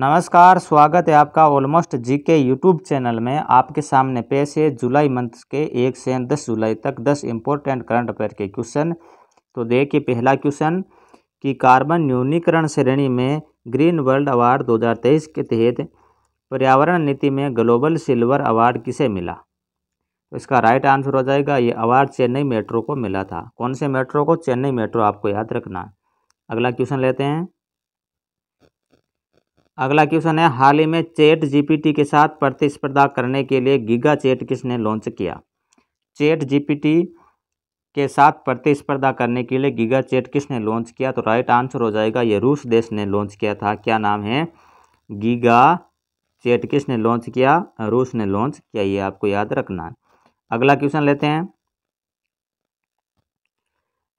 नमस्कार स्वागत है आपका ऑलमोस्ट जी के यूट्यूब चैनल में आपके सामने पेश है जुलाई मंथ के एक से दस जुलाई तक दस इम्पोर्टेंट करंट अफेयर के क्वेश्चन तो देखिए पहला क्वेश्चन कि कार्बन न्यूनीकरण श्रेणी में ग्रीन वर्ल्ड अवार्ड 2023 के तहत पर्यावरण नीति में ग्लोबल सिल्वर अवार्ड किसे मिला तो इसका राइट आंसर हो जाएगा ये अवार्ड चेन्नई मेट्रो को मिला था कौन से मेट्रो को चेन्नई मेट्रो आपको याद रखना अगला क्वेश्चन लेते हैं अगला क्वेश्चन है हाल ही में चेट जीपीटी के साथ प्रतिस्पर्धा करने के लिए गीगा चेट किसने लॉन्च किया चेट जीपीटी के साथ प्रतिस्पर्धा करने के लिए गीगा चेट किसने लॉन्च किया तो राइट आंसर हो जाएगा ये रूस देश ने लॉन्च किया था क्या नाम है गीगा चेट किसने लॉन्च किया रूस ने लॉन्च किया ये आपको याद रखना है अगला क्वेश्चन लेते हैं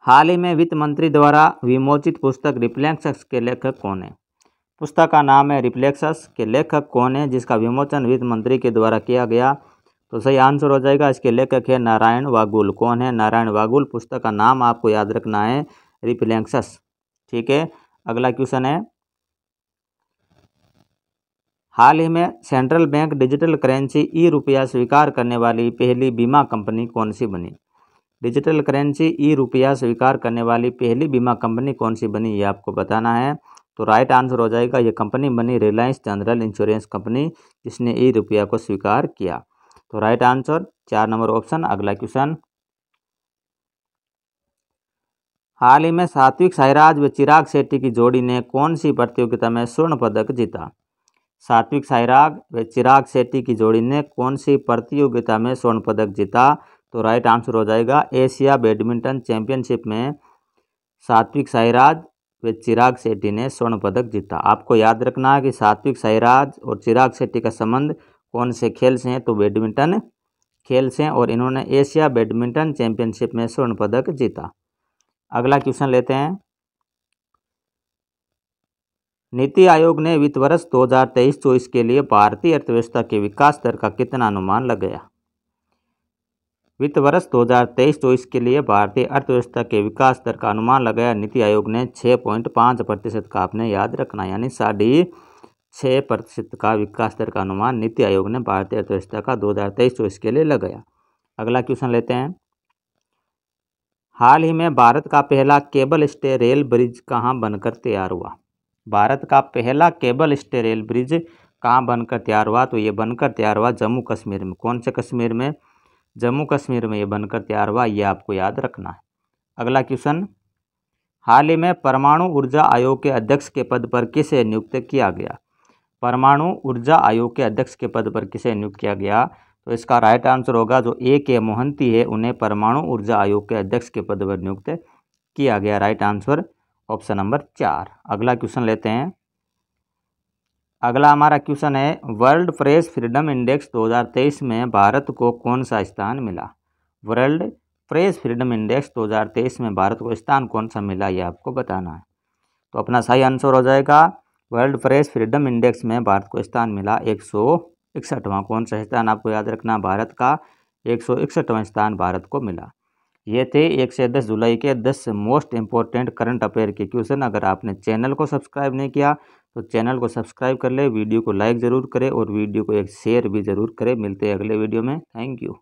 हाल ही में वित्त मंत्री द्वारा विमोचित पुस्तक रिप्लेक्स के लेखक कौन है पुस्तक का नाम है रिप्लेक्सस के लेखक कौन है जिसका विमोचन वित्त मंत्री के द्वारा किया गया तो सही आंसर हो जाएगा इसके लेखक है नारायण वागुल कौन है नारायण वागुल पुस्तक का नाम आपको याद रखना है रिफ्लेक्सस ठीक है अगला क्वेश्चन है हाल ही में central bank digital currency e रुपया स्वीकार करने वाली पहली बीमा कंपनी कौन सी बनी डिजिटल करेंसी ई रुपया स्वीकार करने वाली पहली बीमा कंपनी कौन सी बनी ये आपको बताना है तो राइट आंसर हो जाएगा यह कंपनी बनी रिलायंस जनरल इंश्योरेंस कंपनी जिसने ई रुपया को स्वीकार किया तो राइट आंसर चार नंबर ऑप्शन अगला क्वेश्चन हाल ही में सात्विक साईराज व चिराग शेट्टी की जोड़ी ने कौन सी प्रतियोगिता में स्वर्ण पदक जीता सात्विक साईराग व चिराग शेट्टी की जोड़ी ने कौन सी प्रतियोगिता में स्वर्ण पदक जीता तो राइट आंसर हो जाएगा एशिया बैडमिंटन चैंपियनशिप में सात्विक साईराज वे चिराग शेट्टी ने स्वर्ण पदक जीता आपको याद रखना है कि सात्विक साईराज और चिराग शेट्टी का संबंध कौन से खेल से हैं तो बैडमिंटन खेल से और इन्होंने एशिया बैडमिंटन चैंपियनशिप में स्वर्ण पदक जीता अगला क्वेश्चन लेते हैं नीति आयोग ने वित्त वर्ष 2023-24 के लिए भारतीय अर्थव्यवस्था के विकास दर का कितना अनुमान लगाया वित्त वर्ष 2023-24 के लिए भारतीय अर्थव्यवस्था के विकास दर का अनुमान लगाया नीति आयोग ने 6.5 प्रतिशत का आपने याद रखना यानी साढ़े छः प्रतिशत का विकास दर का अनुमान नीति आयोग ने भारतीय अर्थव्यवस्था का 2023-24 के लिए लगाया अगला क्वेश्चन लेते हैं हाल ही में भारत का पहला केबल स्टे रेल ब्रिज कहाँ बनकर तैयार हुआ भारत का पहला केबल स्टे रेल ब्रिज कहाँ बनकर तैयार हुआ तो ये बनकर तैयार हुआ जम्मू कश्मीर में कौन से कश्मीर में जम्मू कश्मीर में ये बनकर तैयार हुआ ये आपको याद रखना है अगला क्वेश्चन हाल ही में परमाणु ऊर्जा आयोग के अध्यक्ष के पद पर किसे नियुक्त किया गया परमाणु ऊर्जा आयोग के अध्यक्ष के पद पर किसे नियुक्त किया गया तो इसका राइट आंसर होगा जो ए के मोहंती है उन्हें परमाणु ऊर्जा आयोग के अध्यक्ष के पद पर नियुक्त किया गया राइट आंसर ऑप्शन नंबर चार अगला क्वेश्चन लेते हैं अगला हमारा क्वेश्चन है वर्ल्ड प्रेस फ्रीडम इंडेक्स 2023 में भारत को कौन सा स्थान मिला वर्ल्ड प्रेस फ्रीडम इंडेक्स 2023 में भारत को स्थान कौन सा मिला ये आपको बताना है तो अपना सही आंसर हो जाएगा वर्ल्ड प्रेस फ्रीडम इंडेक्स में भारत को स्थान मिला एक सौ इकसठवां कौन सा स्थान आपको याद रखना भारत का एक सौ इकसठवां स्थान भारत को मिला ये थे एक से दस जुलाई के दस मोस्ट इम्पोर्टेंट करंट अफेयर के क्वेश्चन अगर आपने चैनल को सब्सक्राइब नहीं किया तो चैनल को सब्सक्राइब कर ले वीडियो को लाइक ज़रूर करें और वीडियो को एक शेयर भी ज़रूर करें मिलते हैं अगले वीडियो में थैंक यू